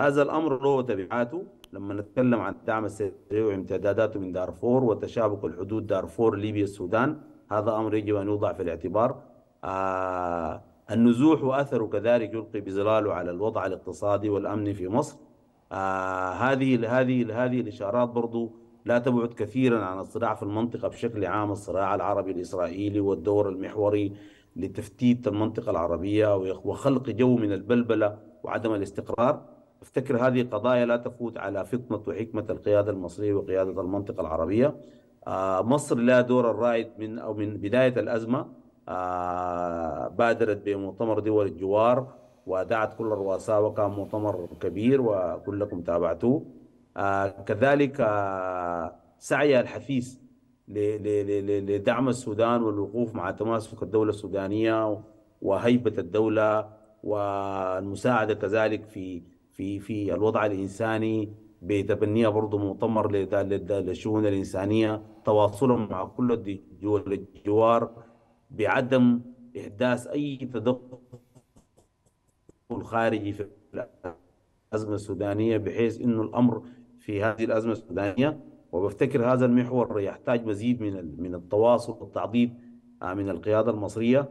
هذا الأمر له تبعاته لما نتكلم عن الدعم السريع وامتداداته من دارفور وتشابك الحدود دارفور ليبيا السودان هذا أمر يجب أن يوضع في الاعتبار آه النزوح وأثره كذلك يلقي بظلاله على الوضع الاقتصادي والأمني في مصر آه هذه هذه هذه الإشارات برضو لا تبعد كثيرا عن الصراع في المنطقة بشكل عام الصراع العربي الإسرائيلي والدور المحوري لتفتيت المنطقة العربية وخلق جو من البلبلة وعدم الاستقرار افتكر هذه قضايا لا تفوت على فطنة وحكمة القيادة المصرية وقيادة المنطقة العربية آه، مصر لها دور الرائد من أو من بداية الأزمة آه، بادرت بمؤتمر دول الجوار ودعت كل الرؤساء وكان مؤتمر كبير وكلكم تابعتوه آه، كذلك سعي الحثيث لدعم السودان والوقوف مع تماسك الدولة السودانية وهيبة الدولة والمساعدة كذلك في في في الوضع الانساني بتبنيها برضه مؤتمر للشؤون الانسانيه تواصلهم مع كل الدول الجوار بعدم احداث اي تدخل خارجي في الازمه السودانيه بحيث انه الامر في هذه الازمه السودانيه وبفتكر هذا المحور يحتاج مزيد من من التواصل والتعضيد آه، من القياده المصريه